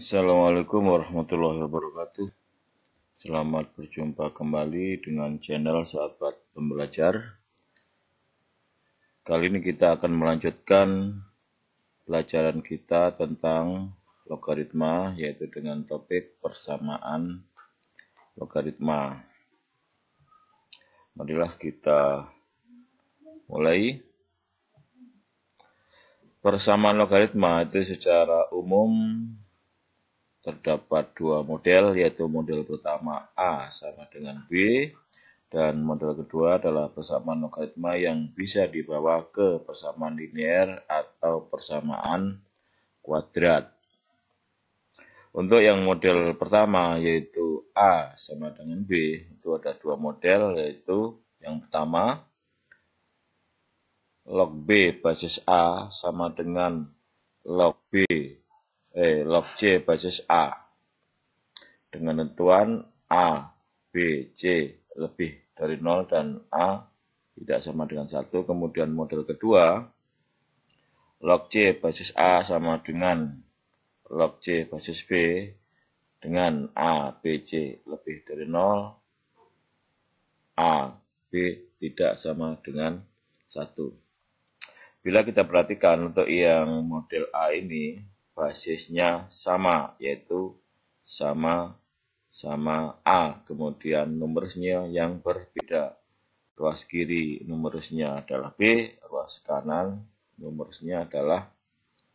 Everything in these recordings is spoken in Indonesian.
Assalamualaikum warahmatullahi wabarakatuh. Selamat berjumpa kembali dengan channel Sahabat Pembelajar. Kali ini kita akan melanjutkan pelajaran kita tentang logaritma yaitu dengan topik persamaan logaritma. Marilah kita mulai. Persamaan logaritma itu secara umum terdapat dua model yaitu model pertama A sama dengan B dan model kedua adalah persamaan logaritma yang bisa dibawa ke persamaan linier atau persamaan kuadrat. Untuk yang model pertama yaitu A sama dengan B itu ada dua model yaitu yang pertama log B basis A sama dengan log B eh, log c basis A dengan tentuan A, B, C lebih dari 0 dan A tidak sama dengan 1. Kemudian model kedua, log C basis A sama dengan log C basis B dengan A, B, C lebih dari 0, A, B tidak sama dengan 1. Bila kita perhatikan untuk yang model A ini, basisnya sama, yaitu sama sama A. Kemudian numerusnya yang berbeda. Ruas kiri numerusnya adalah B, ruas kanan numerusnya adalah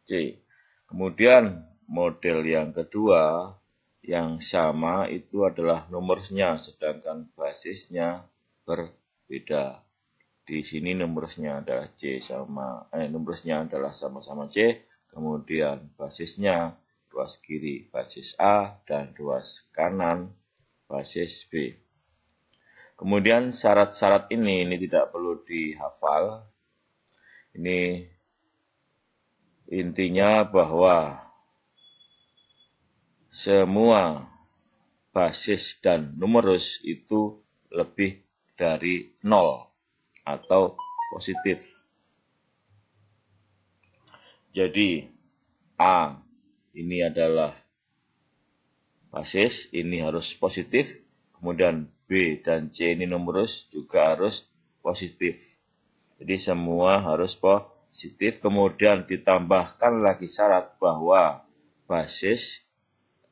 C. Kemudian model yang kedua yang sama itu adalah numerusnya, sedangkan basisnya berbeda. Di sini numerusnya adalah C sama eh numerusnya adalah sama-sama C, kemudian basisnya ruas kiri basis A dan ruas kanan basis B. Kemudian syarat-syarat ini ini tidak perlu dihafal. Ini intinya bahwa semua basis dan numerus itu lebih dari nol atau positif. Jadi A ini adalah basis, ini harus positif, kemudian B dan C ini numerus juga harus positif. Jadi semua harus positif, kemudian ditambahkan lagi syarat bahwa basis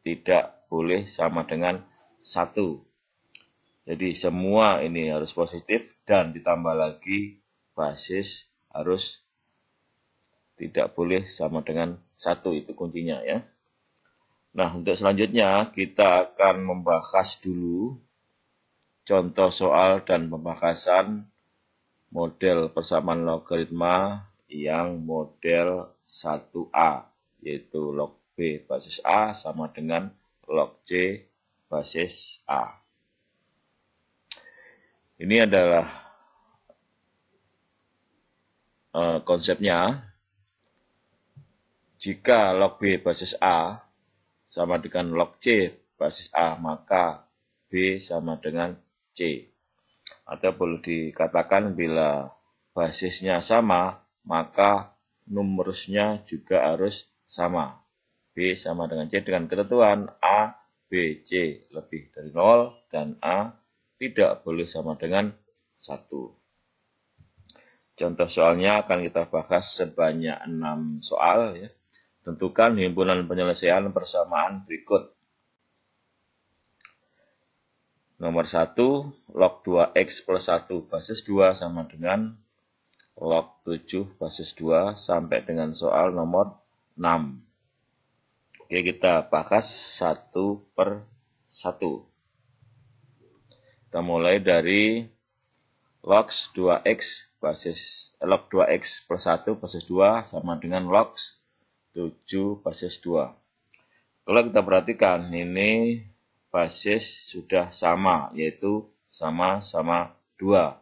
tidak boleh sama dengan satu. Jadi semua ini harus positif dan ditambah lagi basis harus tidak boleh sama dengan satu itu kuncinya ya. Nah untuk selanjutnya kita akan membahas dulu contoh soal dan pembahasan model persamaan logaritma yang model 1A yaitu log B basis A sama dengan log C basis A. Ini adalah eh, konsepnya jika log B basis A sama dengan log C basis A, maka B sama dengan C. Atau boleh dikatakan bila basisnya sama, maka numerusnya juga harus sama. B sama dengan C dengan ketentuan A, B, C lebih dari 0 dan A tidak boleh sama dengan 1. Contoh soalnya akan kita bahas sebanyak 6 soal ya. Tentukan himpunan penyelesaian persamaan berikut. Nomor 1, log 2x plus 1 basis 2 sama dengan log 7 basis 2 sampai dengan soal nomor 6. Oke, kita bahas 1 per 1. Kita mulai dari log 2x basis eh, log 2x plus 1 basis 2 sama dengan log 7 basis 2. Kalau kita perhatikan, ini basis sudah sama, yaitu sama-sama 2.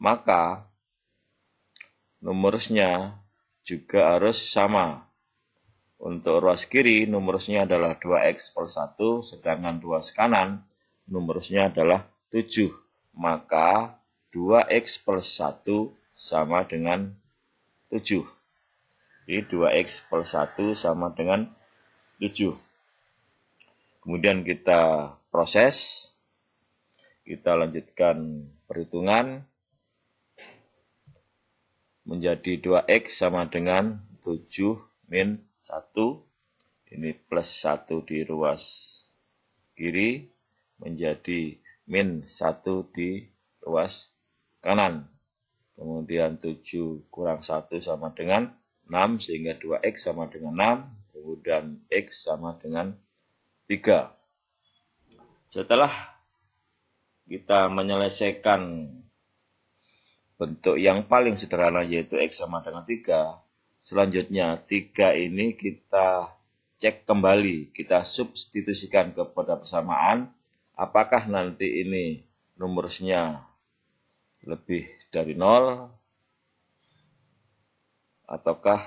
Maka, numerusnya juga harus sama. Untuk ruas kiri, numerusnya adalah 2x per 1, sedangkan ruas kanan, numerusnya adalah 7. Maka, 2x per 1 sama dengan 7. Jadi 2x per 1 sama dengan 7. Kemudian kita proses. Kita lanjutkan perhitungan. Menjadi 2x sama dengan 7 min 1. Ini plus 1 di ruas kiri. Menjadi min 1 di ruas kanan. Kemudian 7 kurang 1 sama dengan 6 sehingga 2x sama dengan 6 kemudian x sama dengan 3 setelah kita menyelesaikan bentuk yang paling sederhana yaitu x sama dengan 3 selanjutnya 3 ini kita cek kembali kita substitusikan kepada persamaan apakah nanti ini nomornya lebih dari 0 ataukah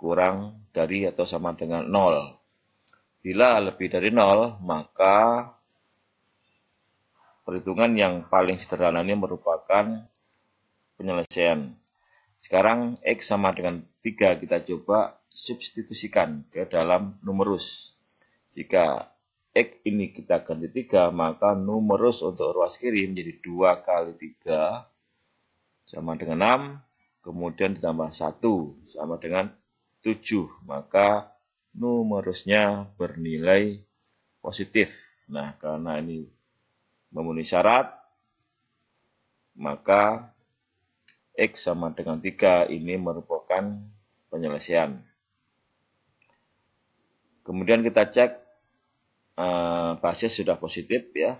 kurang dari atau sama dengan 0. Bila lebih dari 0, maka perhitungan yang paling sederhana ini merupakan penyelesaian. Sekarang X sama dengan 3 kita coba substitusikan ke dalam numerus. Jika X ini kita ganti 3, maka numerus untuk ruas kiri menjadi 2 kali 3 sama dengan 6 kemudian ditambah 1 sama dengan 7 maka numerusnya bernilai positif nah karena ini memenuhi syarat maka X sama dengan 3 ini merupakan penyelesaian kemudian kita cek eh, basis sudah positif ya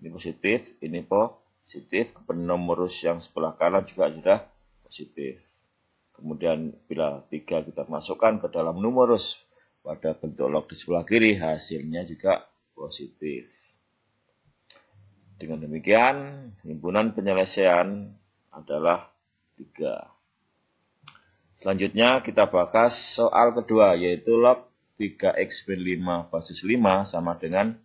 ini positif ini positif penomorus yang sebelah kanan juga sudah positif. Kemudian bila tiga kita masukkan ke dalam numerus pada bentuk log di sebelah kiri, hasilnya juga positif. Dengan demikian, himpunan penyelesaian adalah tiga. Selanjutnya kita bahas soal kedua, yaitu log 3x min 5 basis 5 sama dengan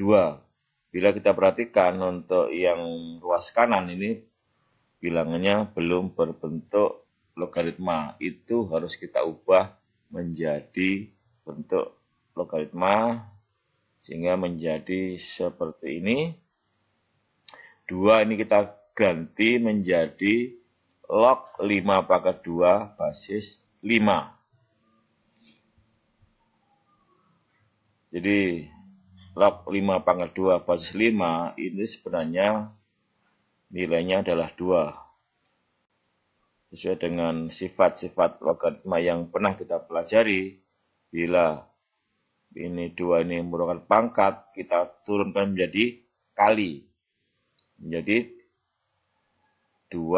2. Bila kita perhatikan untuk yang ruas kanan ini bilangannya belum berbentuk logaritma. Itu harus kita ubah menjadi bentuk logaritma sehingga menjadi seperti ini. Dua ini kita ganti menjadi log 5 pangkat 2 basis 5. Jadi log 5 pangkat 2 basis 5 ini sebenarnya nilainya adalah 2. Sesuai dengan sifat-sifat logaritma yang pernah kita pelajari, bila ini dua ini merupakan pangkat, kita turunkan menjadi kali. Menjadi 2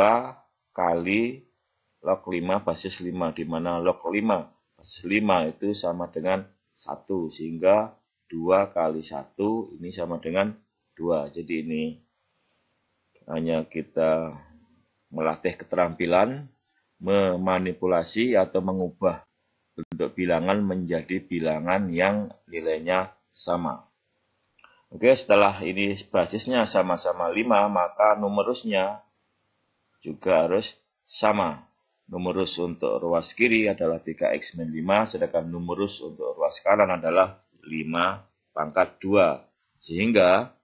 kali log 5 basis 5, di mana log 5 basis 5 itu sama dengan 1, sehingga 2 kali 1 ini sama dengan 2. Jadi ini hanya kita melatih keterampilan memanipulasi atau mengubah bentuk bilangan menjadi bilangan yang nilainya sama. Oke, setelah ini basisnya sama-sama 5, maka numerusnya juga harus sama. Numerus untuk ruas kiri adalah 3x 5, sedangkan numerus untuk ruas kanan adalah 5 pangkat 2. Sehingga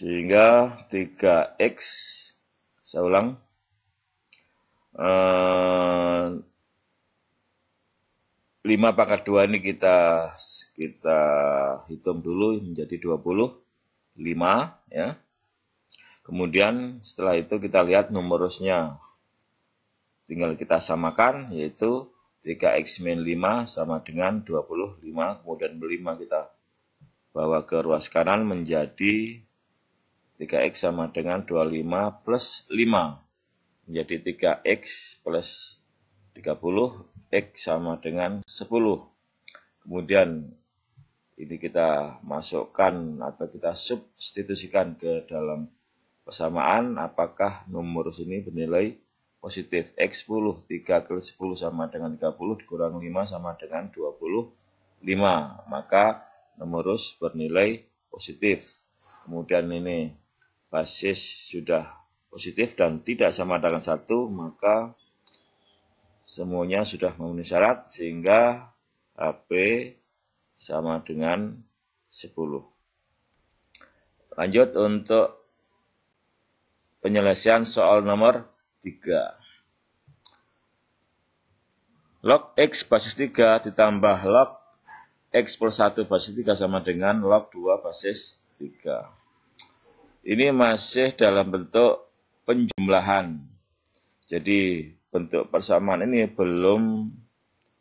Sehingga 3X, saya ulang, Uh, 5 pangkat 2 ini kita kita hitung dulu menjadi 25 ya. Kemudian setelah itu kita lihat numerusnya. Tinggal kita samakan yaitu 3x min 5 sama dengan 25 kemudian 5 kita bawa ke ruas kanan menjadi 3x sama dengan 25 plus 5. Menjadi 3x plus 30, x sama dengan 10. Kemudian ini kita masukkan atau kita substitusikan ke dalam persamaan apakah nomor sini bernilai positif X10 3 ke 10 sama dengan 30 dikurang 5 sama dengan 25 maka nomor bernilai positif kemudian ini basis sudah positif dan tidak sama dengan satu maka semuanya sudah memenuhi syarat sehingga HP sama dengan 10 lanjut untuk penyelesaian soal nomor 3 log X basis 3 ditambah log X per 1 basis 3 sama dengan log 2 basis 3 ini masih dalam bentuk penjumlahan. Jadi bentuk persamaan ini belum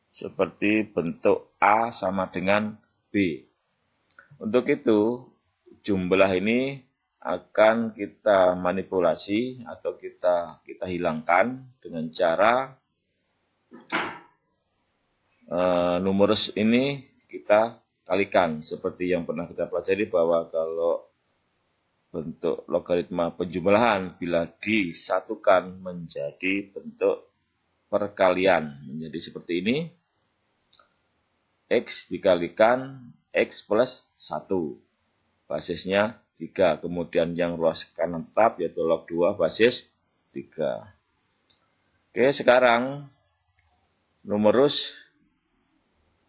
seperti bentuk A sama dengan B. Untuk itu, jumlah ini akan kita manipulasi atau kita kita hilangkan dengan cara e, numerus ini kita kalikan seperti yang pernah kita pelajari bahwa kalau bentuk logaritma penjumlahan bila disatukan menjadi bentuk perkalian. Menjadi seperti ini. X dikalikan X plus 1. Basisnya 3. Kemudian yang ruas kanan tetap yaitu log 2 basis 3. Oke, sekarang numerus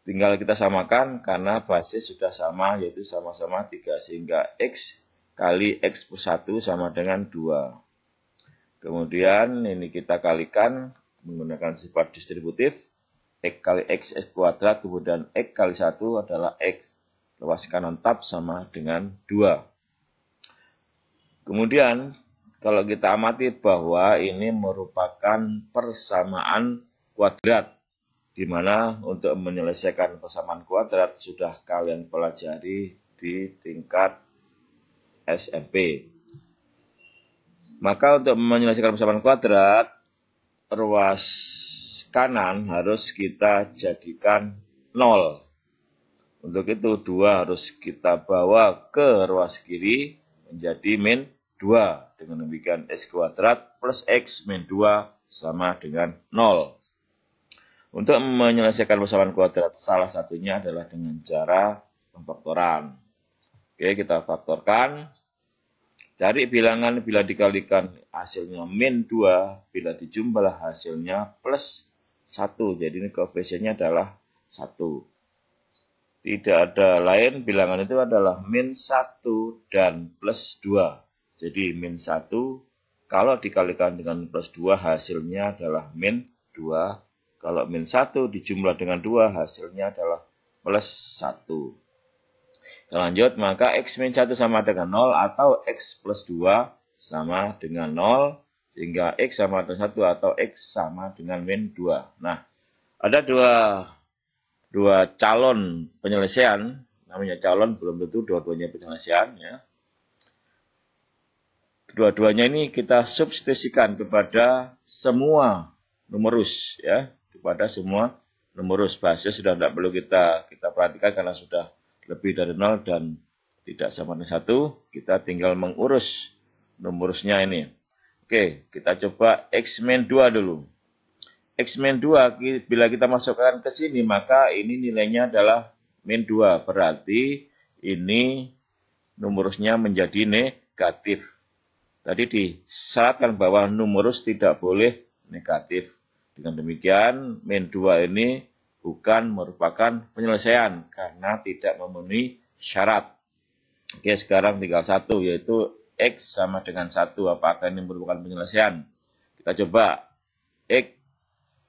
tinggal kita samakan karena basis sudah sama yaitu sama-sama 3 sehingga X kali X plus 1 sama dengan 2. Kemudian ini kita kalikan menggunakan sifat distributif. X kali X, X kuadrat, kemudian X kali 1 adalah X. Luas kanan tab sama dengan 2. Kemudian kalau kita amati bahwa ini merupakan persamaan kuadrat. Di mana untuk menyelesaikan persamaan kuadrat sudah kalian pelajari di tingkat SMP. Maka untuk menyelesaikan persamaan kuadrat, ruas kanan harus kita jadikan 0. Untuk itu 2 harus kita bawa ke ruas kiri menjadi min 2. Dengan demikian s kuadrat plus X min 2 sama dengan 0. Untuk menyelesaikan persamaan kuadrat, salah satunya adalah dengan cara pemfaktoran. Oke, kita faktorkan Cari bilangan bila dikalikan hasilnya min 2, bila dijumlah hasilnya plus 1. Jadi ini koefisiennya adalah 1. Tidak ada lain, bilangan itu adalah min 1 dan plus 2. Jadi min 1 kalau dikalikan dengan plus 2 hasilnya adalah min 2. Kalau min 1 dijumlah dengan 2 hasilnya adalah plus 1 selanjut maka X min 1 sama dengan 0 atau X plus 2 sama dengan 0. Sehingga X sama dengan 1 atau X sama dengan min 2. Nah, ada dua, dua calon penyelesaian. Namanya calon belum tentu dua-duanya penyelesaian. Ya. Kedua-duanya ini kita substitusikan kepada semua numerus. ya Kepada semua numerus basis sudah tidak perlu kita kita perhatikan karena sudah lebih dari nol dan tidak sama dengan satu, kita tinggal mengurus nomornya ini. Oke, kita coba X-Men 2 dulu. X-Men 2, bila kita masukkan ke sini, maka ini nilainya adalah min 2. Berarti ini numerusnya menjadi negatif. Tadi disyaratkan bahwa numerus tidak boleh negatif. Dengan demikian, min 2 ini bukan merupakan penyelesaian karena tidak memenuhi syarat. Oke, sekarang tinggal satu yaitu X sama dengan satu. Apakah ini merupakan penyelesaian? Kita coba X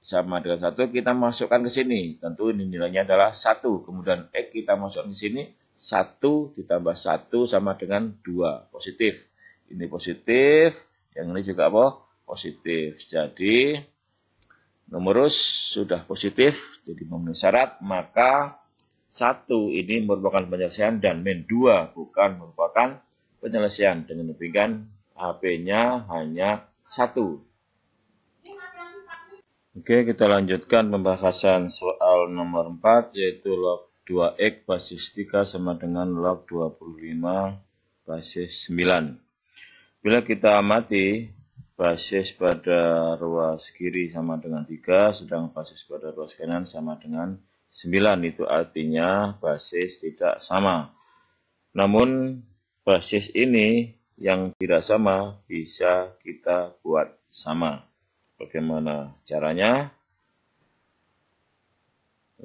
sama dengan satu kita masukkan ke sini. Tentu ini nilainya adalah satu. Kemudian X kita masukkan ke sini. Satu ditambah satu sama dengan dua. Positif. Ini positif. Yang ini juga apa? Positif. Jadi numerus sudah positif, jadi memenuhi syarat, maka satu ini merupakan penyelesaian dan min dua bukan merupakan penyelesaian dengan demikian HP-nya hanya satu. Oke, kita lanjutkan pembahasan soal nomor 4 yaitu log 2x basis 3 sama dengan log 25 basis 9. Bila kita amati basis pada ruas kiri sama dengan 3, sedang basis pada ruas kanan sama dengan 9. Itu artinya basis tidak sama. Namun basis ini yang tidak sama bisa kita buat sama. Bagaimana caranya?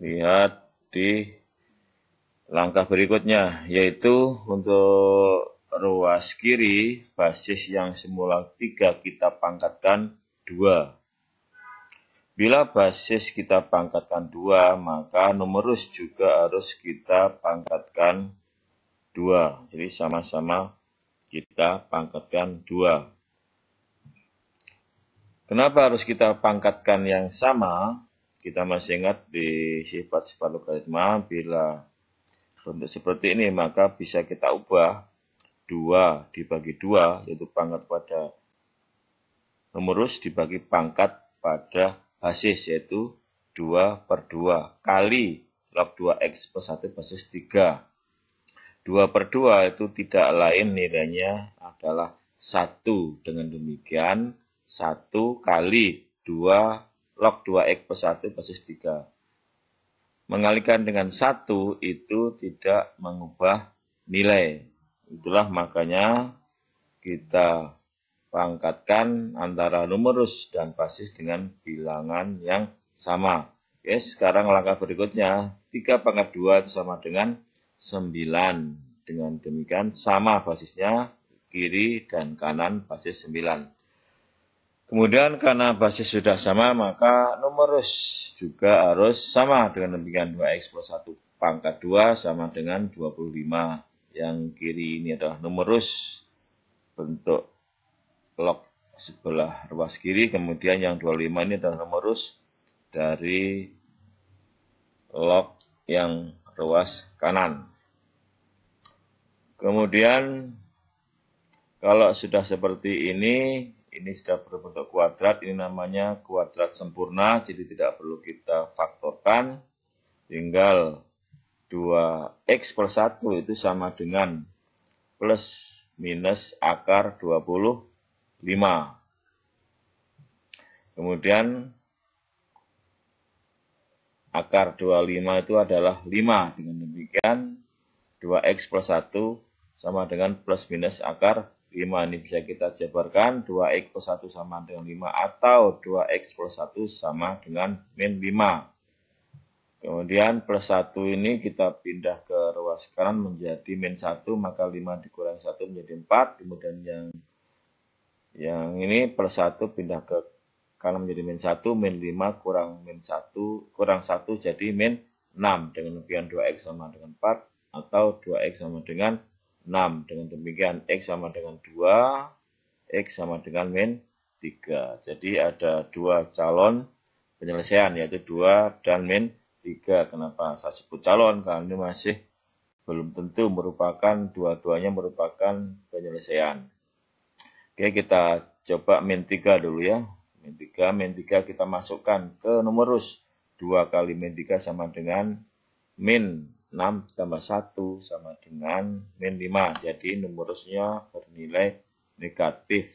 Lihat di langkah berikutnya, yaitu untuk ruas kiri basis yang semula tiga kita pangkatkan 2. Bila basis kita pangkatkan 2, maka numerus juga harus kita pangkatkan 2. Jadi sama-sama kita pangkatkan 2. Kenapa harus kita pangkatkan yang sama? Kita masih ingat di sifat-sifat logaritma, bila bentuk seperti ini maka bisa kita ubah 2 dibagi 2 yaitu pangkat pada pengurus dibagi pangkat pada basis yaitu 2 per 2 kali log 2x plus 1 basis 3. 2 per 2 itu tidak lain nilainya adalah 1. Dengan demikian 1 kali 2 log 2x plus 1 basis 3 mengalikan dengan 1 itu tidak mengubah nilai Itulah makanya kita pangkatkan antara numerus dan basis dengan bilangan yang sama. Oke, sekarang langkah berikutnya, 3 pangkat 2 itu sama dengan 9. Dengan demikian sama basisnya, kiri dan kanan basis 9. Kemudian karena basis sudah sama, maka numerus juga harus sama dengan demikian 2x plus 1 pangkat 2 sama dengan 25 yang kiri ini adalah numerus bentuk log sebelah ruas kiri, kemudian yang 25 ini adalah numerus dari log yang ruas kanan. Kemudian kalau sudah seperti ini, ini sudah berbentuk kuadrat, ini namanya kuadrat sempurna, jadi tidak perlu kita faktorkan, tinggal 2x per 1 itu sama dengan plus minus akar 25. Kemudian akar 25 itu adalah 5. Dengan demikian 2x per 1 sama dengan plus minus akar 5. Ini bisa kita jabarkan 2x per 1 sama dengan 5 atau 2x per 1 sama dengan min 5. Kemudian plus 1 ini kita pindah ke ruas kanan menjadi min 1, maka 5 dikurang 1 menjadi 4. Kemudian yang yang ini plus 1 pindah ke kanan menjadi min 1, min 5 kurang min 1, kurang 1 jadi min 6. Dengan demikian 2x sama dengan 4 atau 2x sama dengan 6. Dengan demikian x sama dengan 2, x sama dengan min 3. Jadi ada dua calon penyelesaian yaitu 2 dan min 3 tiga kenapa saya sebut calon karena ini masih belum tentu merupakan dua-duanya merupakan penyelesaian oke kita coba min tiga dulu ya min tiga, min tiga kita masukkan ke numerus dua kali min tiga sama dengan min 6 tambah 1 sama dengan min 5 jadi numerusnya bernilai negatif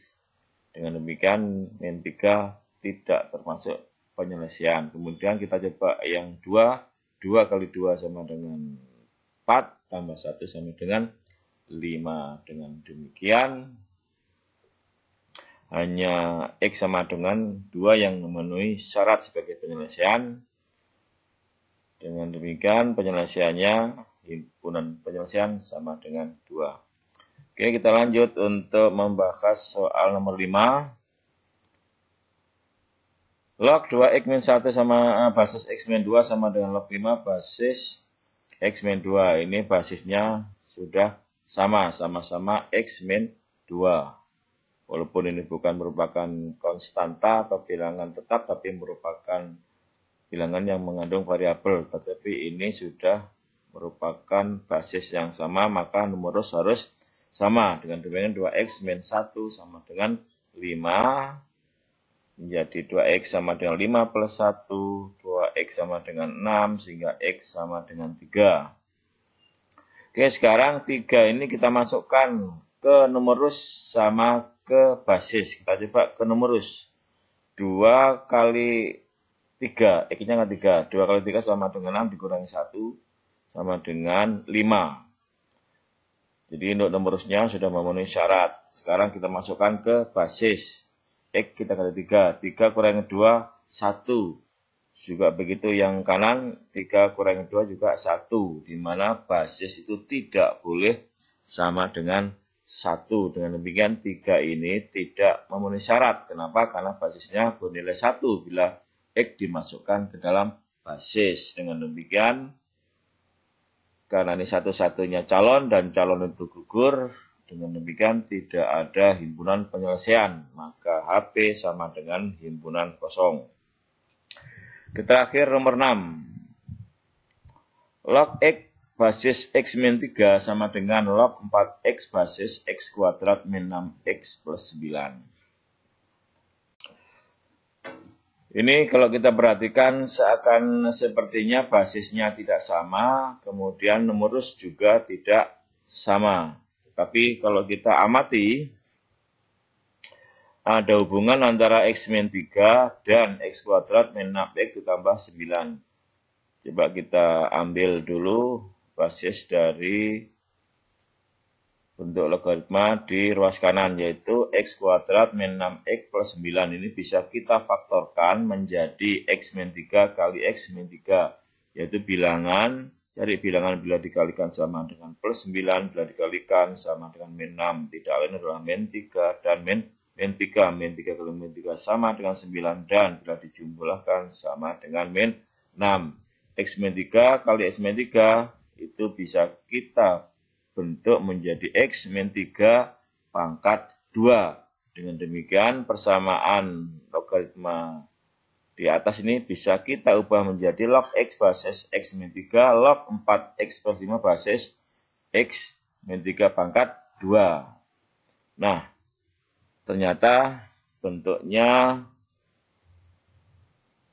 dengan demikian min 3 tidak termasuk penyelesaian. Kemudian kita coba yang 2, 2 kali 2 sama dengan 4, tambah 1 sama dengan 5. Dengan demikian, hanya X sama dengan 2 yang memenuhi syarat sebagai penyelesaian. Dengan demikian, penyelesaiannya, himpunan penyelesaian sama dengan 2. Oke, kita lanjut untuk membahas soal nomor 5 log 2x min 1 sama eh, basis x min 2 sama dengan log 5 basis x min 2. Ini basisnya sudah sama, sama-sama x min 2. Walaupun ini bukan merupakan konstanta atau bilangan tetap, tapi merupakan bilangan yang mengandung variabel. Tetapi ini sudah merupakan basis yang sama, maka numerus harus sama dengan demikian 2x min 1 sama dengan 5 menjadi 2x sama dengan 5 plus 1, 2x sama dengan 6, sehingga x sama dengan 3. Oke, sekarang 3 ini kita masukkan ke numerus sama ke basis. Kita coba ke numerus. 2 kali 3, x-nya kan 3. 2 kali 3 sama dengan 6 dikurangi 1 sama dengan 5. Jadi untuk numerusnya sudah memenuhi syarat. Sekarang kita masukkan ke basis. X kita kali 3. 3 kurang 2, 1. Juga begitu yang kanan, 3 kurang 2 juga 1. Di mana basis itu tidak boleh sama dengan 1. Dengan demikian 3 ini tidak memenuhi syarat. Kenapa? Karena basisnya bernilai 1 bila X dimasukkan ke dalam basis. Dengan demikian, karena ini satu-satunya calon dan calon itu gugur, dengan demikian tidak ada himpunan penyelesaian, maka HP sama dengan himpunan kosong. Terakhir nomor 6. Log X basis X min 3 sama dengan log 4X basis X kuadrat min 6X plus 9. Ini kalau kita perhatikan seakan sepertinya basisnya tidak sama, kemudian nomorus juga tidak sama. Tapi kalau kita amati, ada hubungan antara X 3 dan X kuadrat min 6X ditambah 9. Coba kita ambil dulu basis dari bentuk logaritma di ruas kanan, yaitu X kuadrat min 6X plus 9. Ini bisa kita faktorkan menjadi X 3 kali X 3, yaitu bilangan Cari bilangan bila dikalikan sama dengan plus 9, bila dikalikan sama dengan min 6. Tidak lain adalah min 3 dan min, min 3. Min 3 kali min 3 sama dengan 9 dan bila dijumlahkan sama dengan min 6. X min 3 kali X min 3 itu bisa kita bentuk menjadi X min 3 pangkat 2. Dengan demikian persamaan logaritma di atas ini bisa kita ubah menjadi log X basis X min 3, log 4 X per 5 basis X min 3 pangkat 2. Nah, ternyata bentuknya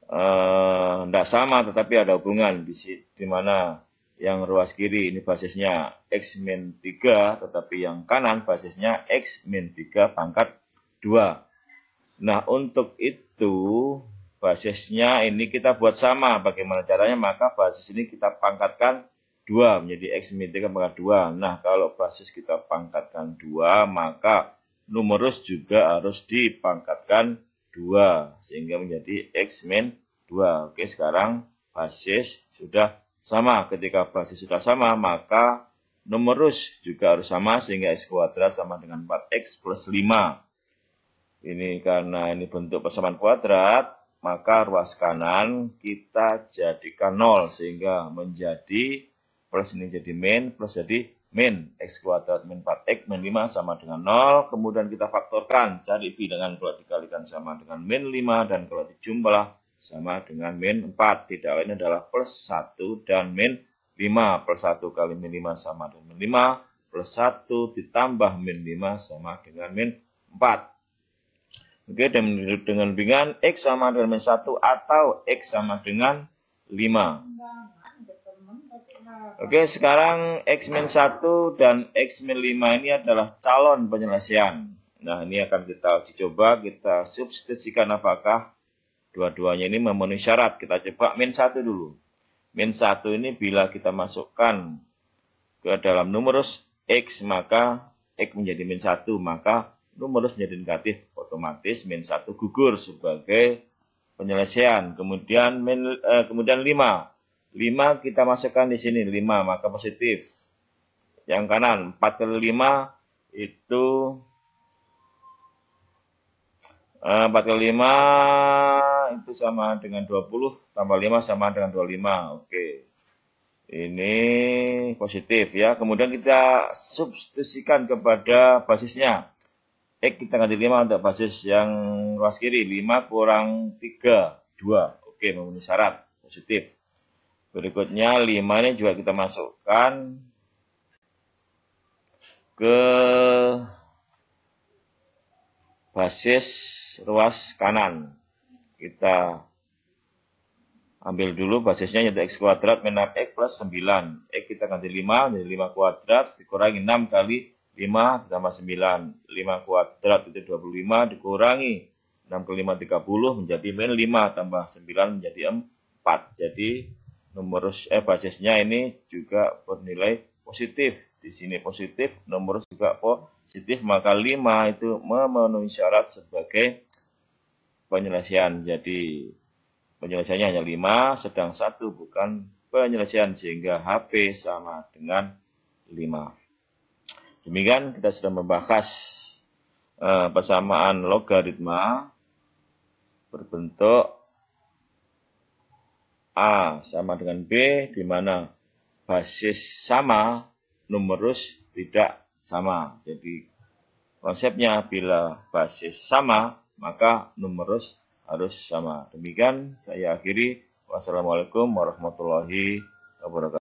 tidak eh, sama tetapi ada hubungan di, di mana yang ruas kiri ini basisnya X min 3 tetapi yang kanan basisnya X min 3 pangkat 2. Nah, untuk itu basisnya ini kita buat sama bagaimana caranya maka basis ini kita pangkatkan 2 menjadi X mitigkan pangkat 2 nah kalau basis kita pangkatkan 2 maka numerus juga harus dipangkatkan 2 sehingga menjadi X min 2 oke sekarang basis sudah sama ketika basis sudah sama maka numerus juga harus sama sehingga X kuadrat sama dengan 4X plus 5 ini karena ini bentuk persamaan kuadrat maka ruas kanan kita jadikan 0 sehingga menjadi plus ini jadi min plus jadi min x kuadrat min 4x min 5 sama dengan 0 kemudian kita faktorkan cari dengan kalau dikalikan sama dengan min 5 dan kalau dijumlah sama dengan min 4 tidak lain adalah plus 1 dan min 5 plus 1 kali min 5 sama dengan min 5 plus 1 ditambah min 5 sama dengan min 4 Oke, dan dengan bingan X sama dengan 1 atau X sama dengan 5. Oke, sekarang X-1 dan X-5 ini adalah calon penyelesaian. Nah, ini akan kita uji coba, kita substitusikan apakah dua-duanya ini memenuhi syarat. Kita coba min 1 dulu. Min 1 ini bila kita masukkan ke dalam numerus X, maka X menjadi min 1, maka rumus menjadi negatif otomatis min 1 gugur sebagai penyelesaian. Kemudian min, eh, kemudian 5. 5 kita masukkan di sini 5 maka positif. Yang kanan 4 kali 5 itu eh, 4 kali 5 itu sama dengan 20 tambah 5 sama dengan 25. Oke. Ini positif ya. Kemudian kita substitusikan kepada basisnya X kita ganti 5 untuk basis yang ruas kiri. 5 kurang 3, 2. Oke, memenuhi syarat. Positif. Berikutnya 5 ini juga kita masukkan ke basis ruas kanan. Kita ambil dulu basisnya yaitu X kuadrat minus X plus 9. X kita ganti 5, jadi 5 kuadrat dikurangi 6 kali 5 ditambah 9, 5 kuadrat itu 25 dikurangi 6 ke 5 30 menjadi min 5 tambah 9 menjadi 4. Jadi nomor eh basisnya ini juga bernilai positif. Di sini positif, nomor juga positif, maka 5 itu memenuhi syarat sebagai penyelesaian. Jadi penyelesaiannya hanya 5, sedang 1 bukan penyelesaian sehingga HP sama dengan 5. Demikian kita sudah membahas uh, persamaan logaritma berbentuk A sama dengan B di mana basis sama, numerus tidak sama. Jadi konsepnya bila basis sama, maka numerus harus sama. Demikian saya akhiri. Wassalamualaikum warahmatullahi wabarakatuh.